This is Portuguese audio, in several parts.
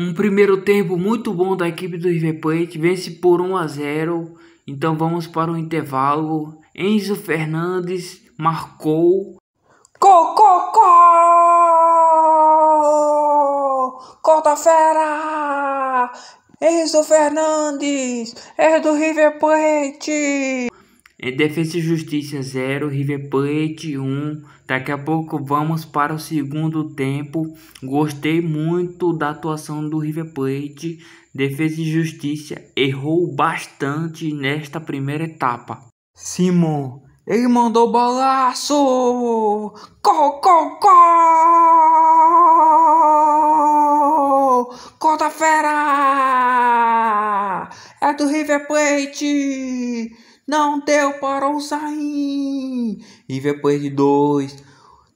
Um primeiro tempo muito bom da equipe do River Plate, vence por 1 a 0. Então vamos para o intervalo. Enzo Fernandes marcou. Gol, gol, gol! da fera! Enzo Fernandes é do River Plate! É Defesa e Justiça 0, River Plate 1. Um. Daqui a pouco vamos para o segundo tempo. Gostei muito da atuação do River Plate. Defesa e Justiça errou bastante nesta primeira etapa. Simon, ele mandou balaço! Gol, gol, gol! fera! É do River Plate! Não deu para o Zain. E depois de dois,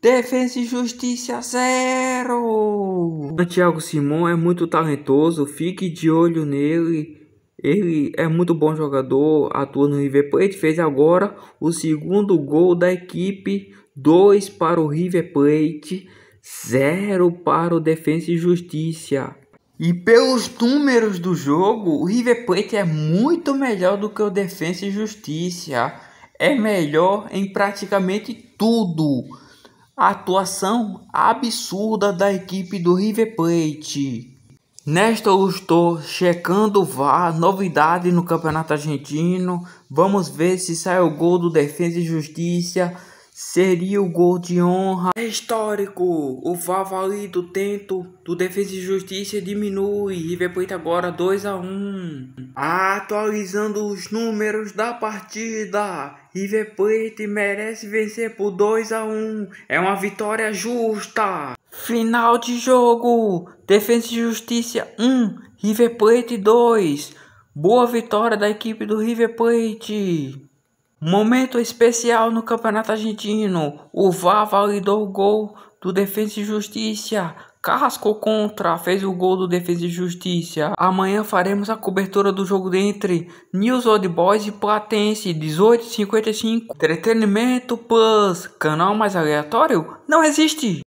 Defesa e Justiça zero. O Simão é muito talentoso, fique de olho nele. Ele é muito bom jogador, atua no River Plate, fez agora o segundo gol da equipe, 2 para o River Plate, 0 para o Defensa e Justiça. E pelos números do jogo, o River Plate é muito melhor do que o Defensa e Justiça. É melhor em praticamente tudo. A atuação absurda da equipe do River Plate. nesta eu estou checando o VAR, novidade no Campeonato Argentino. Vamos ver se sai o gol do Defensa e Justiça seria o gol de honra é histórico. O favorito tento do Defesa e Justiça diminui. River Plate agora 2 a 1. Atualizando os números da partida. River Plate merece vencer por 2 a 1. É uma vitória justa. Final de jogo. Defesa e Justiça 1, River Plate 2. Boa vitória da equipe do River Plate. Momento especial no Campeonato Argentino. O VAR validou o gol do Defesa e Justiça. Carrasco contra fez o gol do Defesa e Justiça. Amanhã faremos a cobertura do jogo entre News Old Boys e Platense 18:55. Entretenimento Plus, canal mais aleatório não existe.